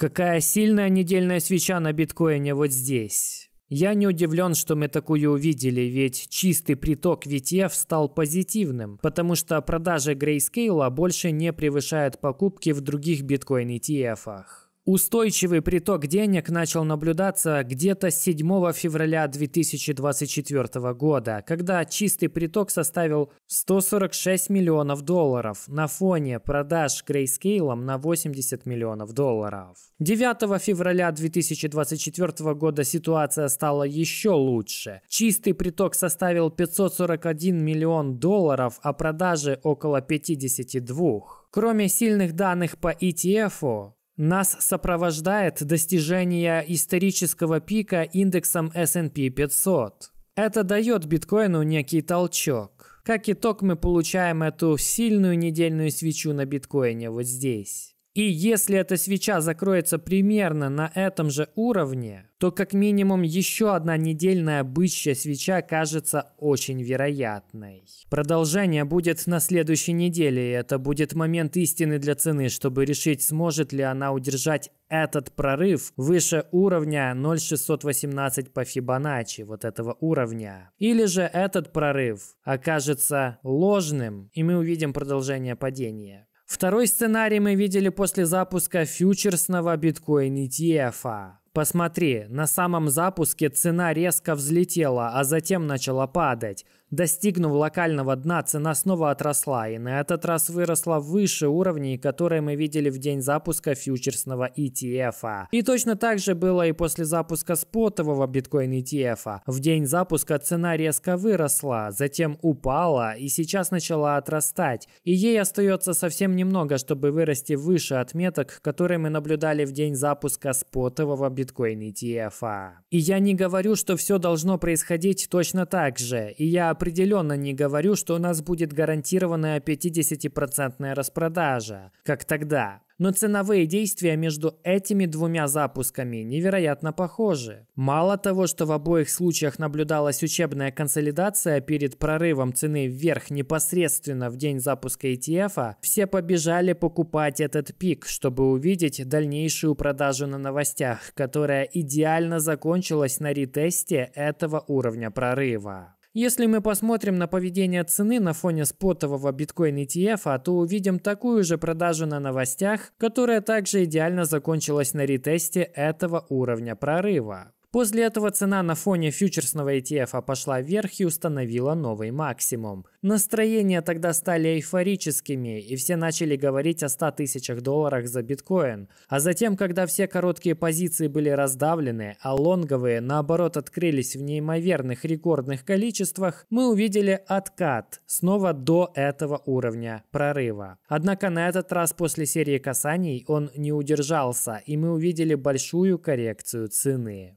Какая сильная недельная свеча на биткоине вот здесь. Я не удивлен, что мы такую увидели, ведь чистый приток в ETF стал позитивным, потому что продажи Grayscale больше не превышают покупки в других биткоин-ETF. Устойчивый приток денег начал наблюдаться где-то 7 февраля 2024 года, когда чистый приток составил 146 миллионов долларов на фоне продаж Grayscale на 80 миллионов долларов. 9 февраля 2024 года ситуация стала еще лучше. Чистый приток составил 541 миллион долларов, а продажи около 52. Кроме сильных данных по ETF, нас сопровождает достижение исторического пика индексом S&P 500. Это дает биткоину некий толчок. Как итог мы получаем эту сильную недельную свечу на биткоине вот здесь. И если эта свеча закроется примерно на этом же уровне, то как минимум еще одна недельная бычья свеча кажется очень вероятной. Продолжение будет на следующей неделе, и это будет момент истины для цены, чтобы решить, сможет ли она удержать этот прорыв выше уровня 0,618 по Фибоначчи, вот этого уровня. Или же этот прорыв окажется ложным, и мы увидим продолжение падения. Второй сценарий мы видели после запуска фьючерсного биткоин ETF. Посмотри, на самом запуске цена резко взлетела, а затем начала падать. Достигнув локального дна, цена снова отросла и на этот раз выросла выше уровней, которые мы видели в день запуска фьючерсного ETF. -а. И точно так же было и после запуска спотового биткоин ETF. -а. В день запуска цена резко выросла, затем упала и сейчас начала отрастать. И ей остается совсем немного, чтобы вырасти выше отметок, которые мы наблюдали в день запуска спотового биткоин ETF. -а. И я не говорю, что все должно происходить точно так же. И я определенно не говорю, что у нас будет гарантированная 50% распродажа, как тогда. Но ценовые действия между этими двумя запусками невероятно похожи. Мало того, что в обоих случаях наблюдалась учебная консолидация перед прорывом цены вверх непосредственно в день запуска ETF, все побежали покупать этот пик, чтобы увидеть дальнейшую продажу на новостях, которая идеально закончилась на ретесте этого уровня прорыва. Если мы посмотрим на поведение цены на фоне спотового биткоин ETF, а, то увидим такую же продажу на новостях, которая также идеально закончилась на ретесте этого уровня прорыва. После этого цена на фоне фьючерсного ETF пошла вверх и установила новый максимум. Настроения тогда стали эйфорическими, и все начали говорить о 100 тысячах долларах за биткоин. А затем, когда все короткие позиции были раздавлены, а лонговые, наоборот, открылись в неимоверных рекордных количествах, мы увидели откат снова до этого уровня прорыва. Однако на этот раз после серии касаний он не удержался, и мы увидели большую коррекцию цены.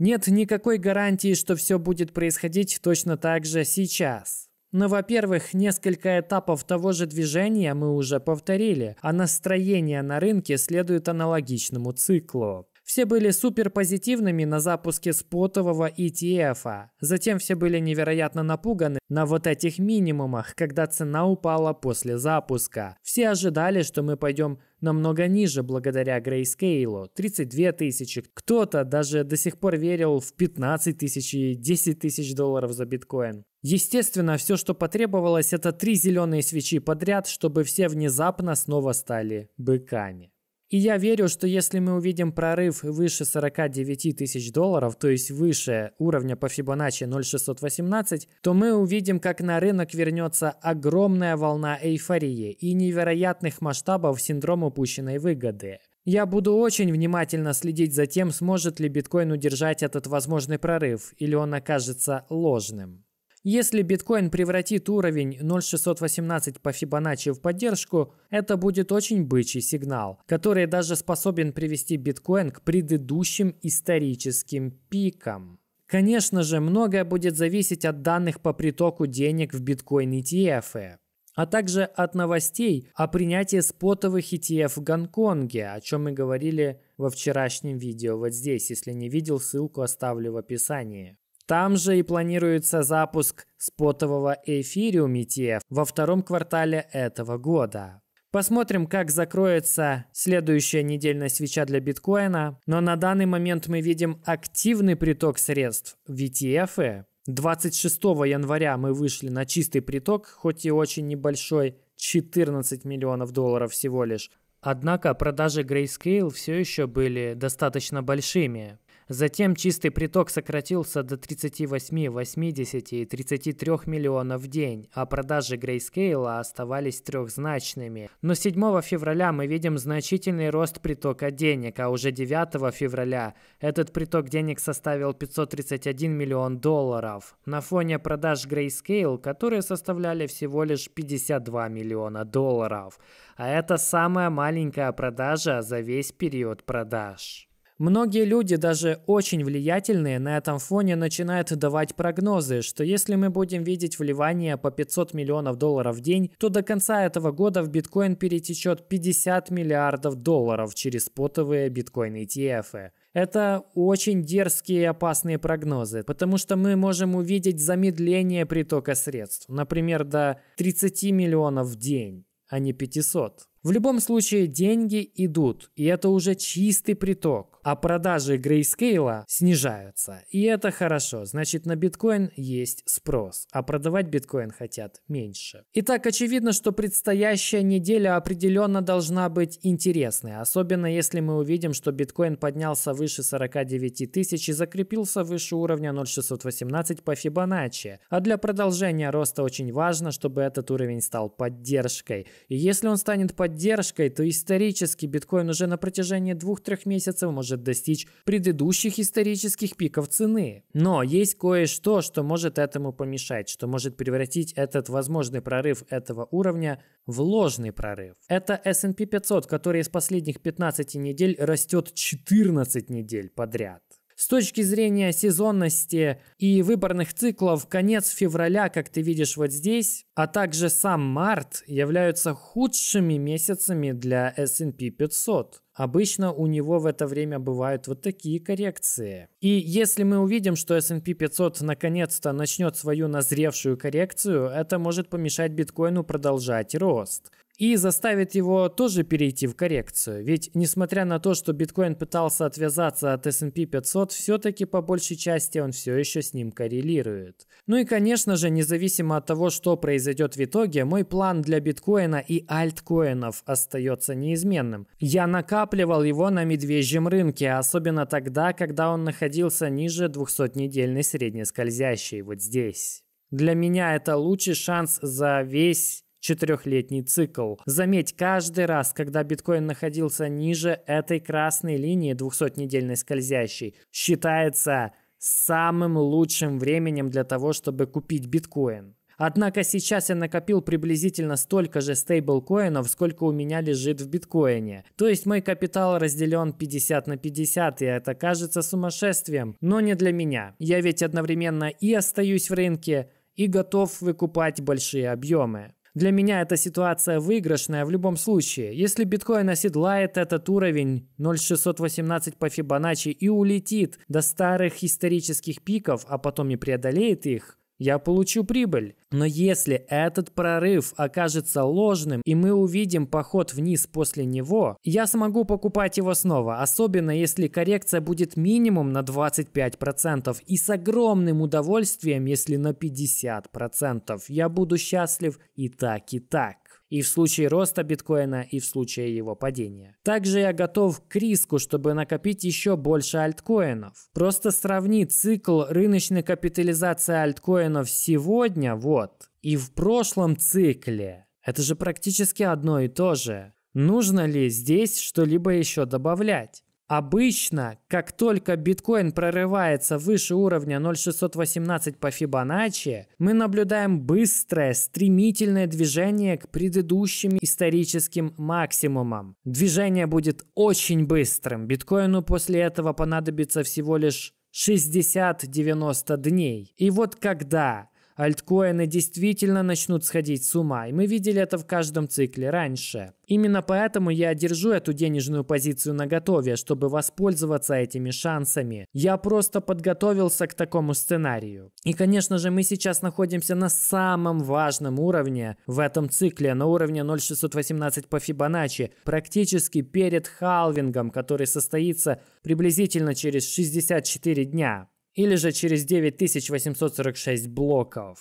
Нет никакой гарантии, что все будет происходить точно так же сейчас. Но, во-первых, несколько этапов того же движения мы уже повторили, а настроение на рынке следует аналогичному циклу. Все были супер позитивными на запуске спотового ETF. -а. Затем все были невероятно напуганы на вот этих минимумах, когда цена упала после запуска. Все ожидали, что мы пойдем намного ниже благодаря грейскейлу – 32 тысячи. Кто-то даже до сих пор верил в 15 тысяч и 10 тысяч долларов за биткоин. Естественно, все, что потребовалось, это три зеленые свечи подряд, чтобы все внезапно снова стали быками. И я верю, что если мы увидим прорыв выше 49 тысяч долларов, то есть выше уровня по Fibonacci 0,618, то мы увидим, как на рынок вернется огромная волна эйфории и невероятных масштабов синдром упущенной выгоды. Я буду очень внимательно следить за тем, сможет ли биткоин удержать этот возможный прорыв, или он окажется ложным. Если биткоин превратит уровень 0.618 по Фибоначчи в поддержку, это будет очень бычий сигнал, который даже способен привести биткоин к предыдущим историческим пикам. Конечно же, многое будет зависеть от данных по притоку денег в биткоин ETF, а также от новостей о принятии спотовых ETF в Гонконге, о чем мы говорили во вчерашнем видео вот здесь. Если не видел, ссылку оставлю в описании. Там же и планируется запуск спотового эфириум ETF во втором квартале этого года. Посмотрим, как закроется следующая недельная свеча для биткоина, но на данный момент мы видим активный приток средств в ETF. 26 января мы вышли на чистый приток, хоть и очень небольшой, 14 миллионов долларов всего лишь. Однако продажи Grayscale все еще были достаточно большими. Затем чистый приток сократился до 38, 80 и 33 миллионов в день, а продажи Grayscale оставались трехзначными. Но 7 февраля мы видим значительный рост притока денег, а уже 9 февраля этот приток денег составил 531 миллион долларов. На фоне продаж Grayscale, которые составляли всего лишь 52 миллиона долларов. А это самая маленькая продажа за весь период продаж. Многие люди, даже очень влиятельные, на этом фоне начинают давать прогнозы, что если мы будем видеть вливание по 500 миллионов долларов в день, то до конца этого года в биткоин перетечет 50 миллиардов долларов через спотовые биткоин ETF. Это очень дерзкие и опасные прогнозы, потому что мы можем увидеть замедление притока средств, например, до 30 миллионов в день, а не 500. В любом случае деньги идут, и это уже чистый приток. А продажи Grayscale снижаются, и это хорошо. Значит, на биткоин есть спрос, а продавать биткоин хотят меньше. Итак, очевидно, что предстоящая неделя определенно должна быть интересной, особенно если мы увидим, что биткоин поднялся выше 49 тысяч и закрепился выше уровня 0,618 по Фибоначчи, А для продолжения роста очень важно, чтобы этот уровень стал поддержкой. И если он станет поддержкой, поддержкой, то исторически биткоин уже на протяжении 2-3 месяцев может достичь предыдущих исторических пиков цены. Но есть кое-что, что может этому помешать, что может превратить этот возможный прорыв этого уровня в ложный прорыв. Это S&P 500, который из последних 15 недель растет 14 недель подряд. С точки зрения сезонности и выборных циклов, конец февраля, как ты видишь вот здесь, а также сам март являются худшими месяцами для S&P 500. Обычно у него в это время бывают вот такие коррекции. И если мы увидим, что S&P 500 наконец-то начнет свою назревшую коррекцию, это может помешать биткоину продолжать рост и заставит его тоже перейти в коррекцию. Ведь несмотря на то, что биткоин пытался отвязаться от S&P 500, все-таки по большей части он все еще с ним коррелирует. Ну и конечно же, независимо от того, что произойдет в итоге, мой план для биткоина и альткоинов остается неизменным. Я накапливал его на медвежьем рынке, особенно тогда, когда он находился ниже 200-недельной среднескользящей, вот здесь. Для меня это лучший шанс за весь четырехлетний цикл. Заметь, каждый раз, когда биткоин находился ниже этой красной линии 200-недельной скользящей, считается самым лучшим временем для того, чтобы купить биткоин. Однако сейчас я накопил приблизительно столько же стейблкоинов, сколько у меня лежит в биткоине. То есть мой капитал разделен 50 на 50, и это кажется сумасшествием, но не для меня. Я ведь одновременно и остаюсь в рынке, и готов выкупать большие объемы. Для меня эта ситуация выигрышная в любом случае. Если биткоин оседлает этот уровень 0,618 по Фибоначчи и улетит до старых исторических пиков, а потом не преодолеет их, я получу прибыль. Но если этот прорыв окажется ложным, и мы увидим поход вниз после него, я смогу покупать его снова, особенно если коррекция будет минимум на 25%, и с огромным удовольствием, если на 50%. Я буду счастлив и так, и так и в случае роста биткоина, и в случае его падения. Также я готов к риску, чтобы накопить еще больше альткоинов. Просто сравни цикл рыночной капитализации альткоинов сегодня, вот, и в прошлом цикле. Это же практически одно и то же. Нужно ли здесь что-либо еще добавлять? Обычно, как только биткоин прорывается выше уровня 0,618 по Фибоначчи, мы наблюдаем быстрое, стремительное движение к предыдущим историческим максимумам. Движение будет очень быстрым. Биткоину после этого понадобится всего лишь 60-90 дней. И вот когда Альткоины действительно начнут сходить с ума, и мы видели это в каждом цикле раньше. Именно поэтому я держу эту денежную позицию на готове, чтобы воспользоваться этими шансами. Я просто подготовился к такому сценарию. И, конечно же, мы сейчас находимся на самом важном уровне в этом цикле, на уровне 0,618 по Фибоначчи, практически перед халвингом, который состоится приблизительно через 64 дня или же через 9846 блоков.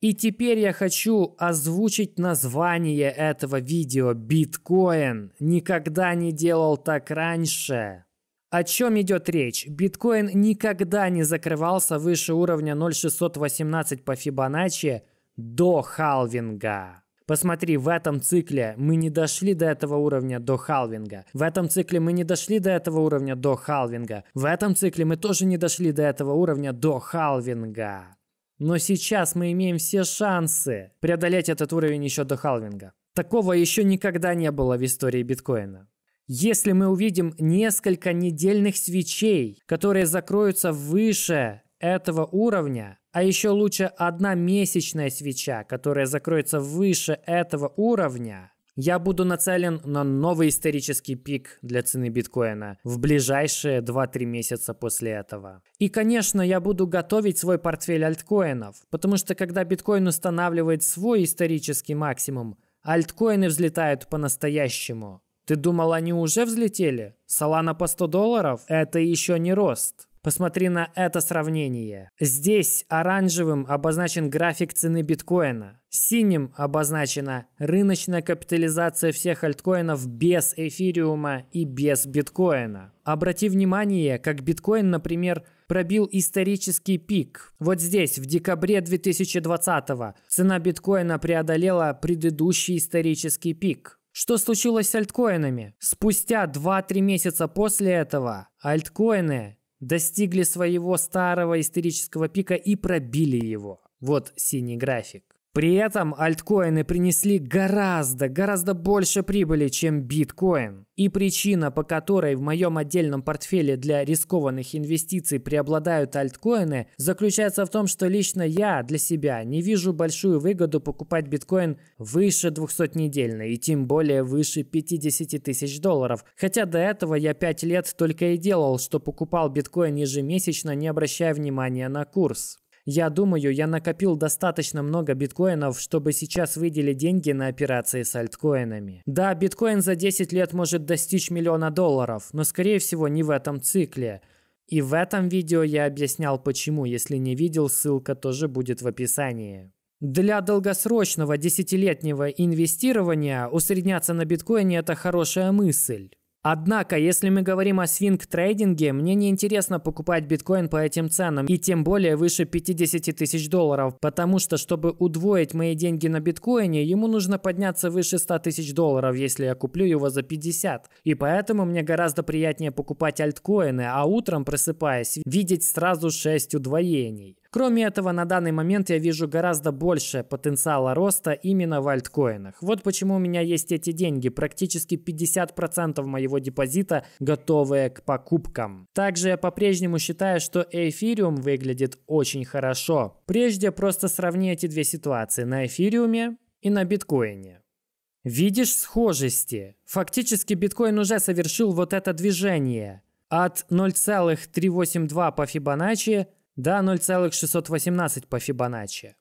И теперь я хочу озвучить название этого видео «Биткоин». Никогда не делал так раньше. О чем идет речь? Биткоин никогда не закрывался выше уровня 0,618 по Фибоначчи до халвинга. Посмотри, в этом цикле мы не дошли до этого уровня до халвинга. В этом цикле мы не дошли до этого уровня до халвинга. В этом цикле мы тоже не дошли до этого уровня до халвинга. Но сейчас мы имеем все шансы преодолеть этот уровень еще до халвинга. Такого еще никогда не было в истории биткоина. Если мы увидим несколько недельных свечей, которые закроются выше этого уровня, а еще лучше одна месячная свеча, которая закроется выше этого уровня. Я буду нацелен на новый исторический пик для цены биткоина в ближайшие 2-3 месяца после этого. И, конечно, я буду готовить свой портфель альткоинов, потому что когда биткоин устанавливает свой исторический максимум, альткоины взлетают по-настоящему. Ты думал, они уже взлетели? Салана по 100 долларов? Это еще не рост. Посмотри на это сравнение. Здесь оранжевым обозначен график цены биткоина. Синим обозначена рыночная капитализация всех альткоинов без эфириума и без биткоина. Обрати внимание, как биткоин, например, пробил исторический пик. Вот здесь, в декабре 2020-го, цена биткоина преодолела предыдущий исторический пик. Что случилось с альткоинами? Спустя 2-3 месяца после этого альткоины достигли своего старого исторического пика и пробили его. Вот синий график. При этом альткоины принесли гораздо, гораздо больше прибыли, чем биткоин. И причина, по которой в моем отдельном портфеле для рискованных инвестиций преобладают альткоины, заключается в том, что лично я для себя не вижу большую выгоду покупать биткоин выше 200 недельной и тем более выше 50 тысяч долларов. Хотя до этого я 5 лет только и делал, что покупал биткоин ежемесячно, не обращая внимания на курс. Я думаю, я накопил достаточно много биткоинов, чтобы сейчас выделить деньги на операции с альткоинами. Да, биткоин за 10 лет может достичь миллиона долларов, но скорее всего не в этом цикле. И в этом видео я объяснял почему, если не видел, ссылка тоже будет в описании. Для долгосрочного десятилетнего инвестирования усредняться на биткоине – это хорошая мысль. Однако, если мы говорим о свинг-трейдинге, мне не интересно покупать биткоин по этим ценам и тем более выше 50 тысяч долларов, потому что, чтобы удвоить мои деньги на биткоине, ему нужно подняться выше 100 тысяч долларов, если я куплю его за 50. И поэтому мне гораздо приятнее покупать альткоины, а утром, просыпаясь, видеть сразу 6 удвоений. Кроме этого, на данный момент я вижу гораздо больше потенциала роста именно в альткоинах. Вот почему у меня есть эти деньги. Практически 50% моего депозита готовые к покупкам. Также я по-прежнему считаю, что эфириум выглядит очень хорошо. Прежде просто сравни эти две ситуации на эфириуме и на биткоине. Видишь схожести? Фактически биткоин уже совершил вот это движение. От 0,382 по Фибоначчи до 0,618 по Фибоначчи.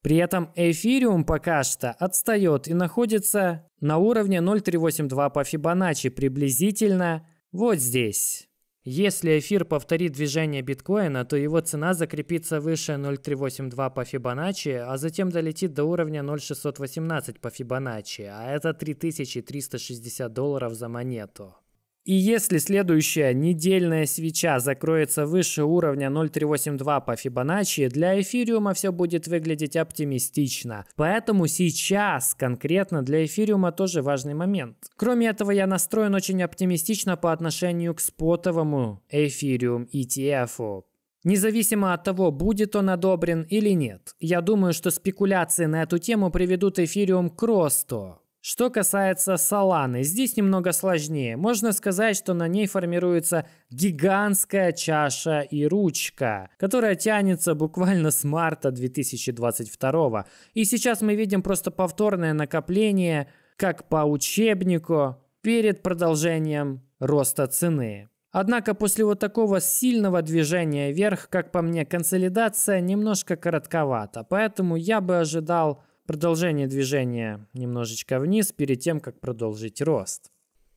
При этом эфириум пока что отстает и находится на уровне 0,382 по Фибоначчи, приблизительно вот здесь. Если эфир повторит движение биткоина, то его цена закрепится выше 0,382 по Фибоначчи, а затем долетит до уровня 0,618 по Фибоначчи, а это 3360 долларов за монету. И если следующая недельная свеча закроется выше уровня 0.382 по Фибоначчи, для эфириума все будет выглядеть оптимистично. Поэтому сейчас конкретно для эфириума тоже важный момент. Кроме этого, я настроен очень оптимистично по отношению к спотовому эфириум ETF. Независимо от того, будет он одобрен или нет, я думаю, что спекуляции на эту тему приведут эфириум к росту. Что касается Solana, здесь немного сложнее. Можно сказать, что на ней формируется гигантская чаша и ручка, которая тянется буквально с марта 2022. И сейчас мы видим просто повторное накопление, как по учебнику, перед продолжением роста цены. Однако после вот такого сильного движения вверх, как по мне, консолидация немножко коротковата, поэтому я бы ожидал Продолжение движения немножечко вниз перед тем, как продолжить рост.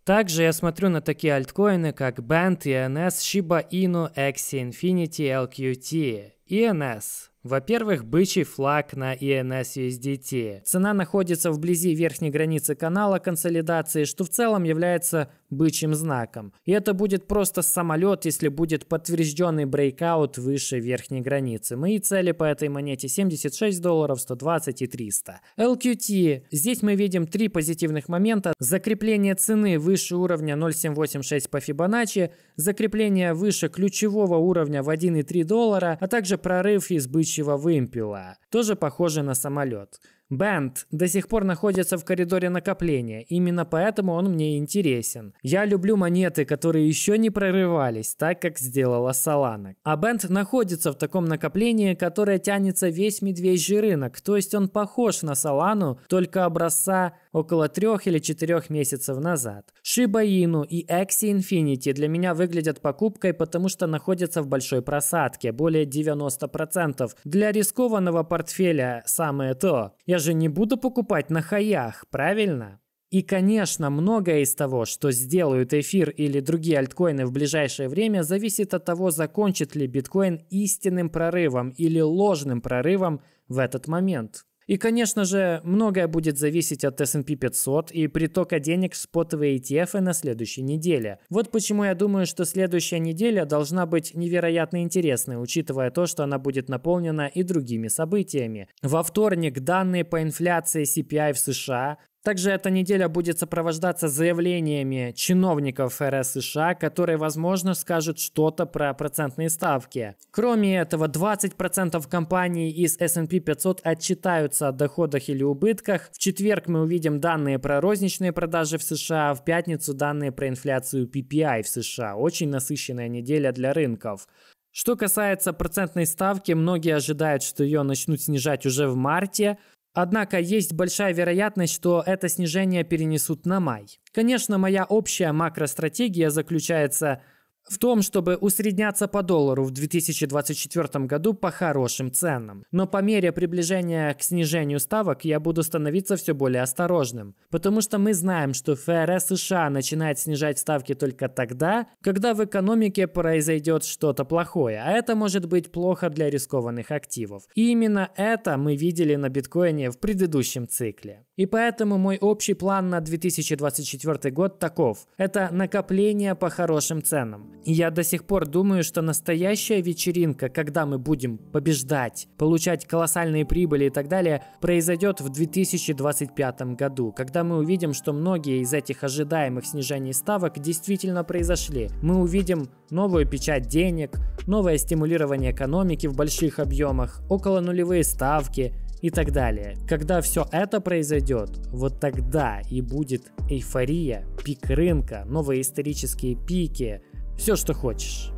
Также я смотрю на такие альткоины, как Band, ENS, Shiba Inu, Axie Infinity, LQT. ENS. Во-первых, бычий флаг на ENS USDT. Цена находится вблизи верхней границы канала консолидации, что в целом является бычьим знаком. И это будет просто самолет, если будет подтвержденный брейкаут выше верхней границы. Мои цели по этой монете 76 долларов, 120 и 300. LQT. Здесь мы видим три позитивных момента. Закрепление цены выше уровня 0.786 по Fibonacci, закрепление выше ключевого уровня в 1,3 доллара, а также прорыв из бычьего вымпела. Тоже похоже на самолет. Бенд до сих пор находится в коридоре накопления, именно поэтому он мне интересен. Я люблю монеты, которые еще не прорывались, так как сделала Солана. А Бенд находится в таком накоплении, которое тянется весь медвежий рынок, то есть он похож на Солану, только образца около трех или четырех месяцев назад. Шиба Ину и Экси Infinity для меня выглядят покупкой, потому что находятся в большой просадке, более 90%. Для рискованного портфеля самое то. Я я же не буду покупать на хаях, правильно? И, конечно, многое из того, что сделают эфир или другие альткоины в ближайшее время, зависит от того, закончит ли биткоин истинным прорывом или ложным прорывом в этот момент. И, конечно же, многое будет зависеть от S&P 500 и притока денег в спотовые ETF на следующей неделе. Вот почему я думаю, что следующая неделя должна быть невероятно интересной, учитывая то, что она будет наполнена и другими событиями. Во вторник данные по инфляции CPI в США, также эта неделя будет сопровождаться заявлениями чиновников РС США, которые, возможно, скажут что-то про процентные ставки. Кроме этого, 20% компаний из S&P 500 отчитаются о доходах или убытках. В четверг мы увидим данные про розничные продажи в США, в пятницу данные про инфляцию PPI в США. Очень насыщенная неделя для рынков. Что касается процентной ставки, многие ожидают, что ее начнут снижать уже в марте. Однако есть большая вероятность, что это снижение перенесут на май. Конечно, моя общая макростратегия заключается – в том, чтобы усредняться по доллару в 2024 году по хорошим ценам. Но по мере приближения к снижению ставок я буду становиться все более осторожным, потому что мы знаем, что ФРС США начинает снижать ставки только тогда, когда в экономике произойдет что-то плохое, а это может быть плохо для рискованных активов. И именно это мы видели на биткоине в предыдущем цикле. И поэтому мой общий план на 2024 год таков. Это накопление по хорошим ценам. Я до сих пор думаю, что настоящая вечеринка, когда мы будем побеждать, получать колоссальные прибыли и так далее, произойдет в 2025 году, когда мы увидим, что многие из этих ожидаемых снижений ставок действительно произошли. Мы увидим новую печать денег, новое стимулирование экономики в больших объемах, около нулевые ставки, и так далее. Когда все это произойдет, вот тогда и будет эйфория, пик рынка, новые исторические пики, все, что хочешь.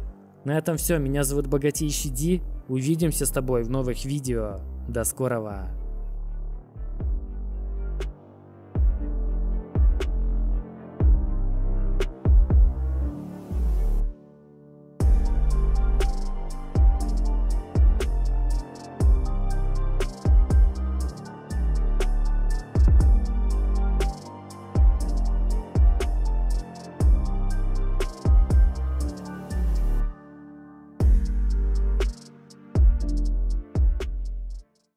На этом все. Меня зовут Богатейший Ди. Увидимся с тобой в новых видео. До скорого.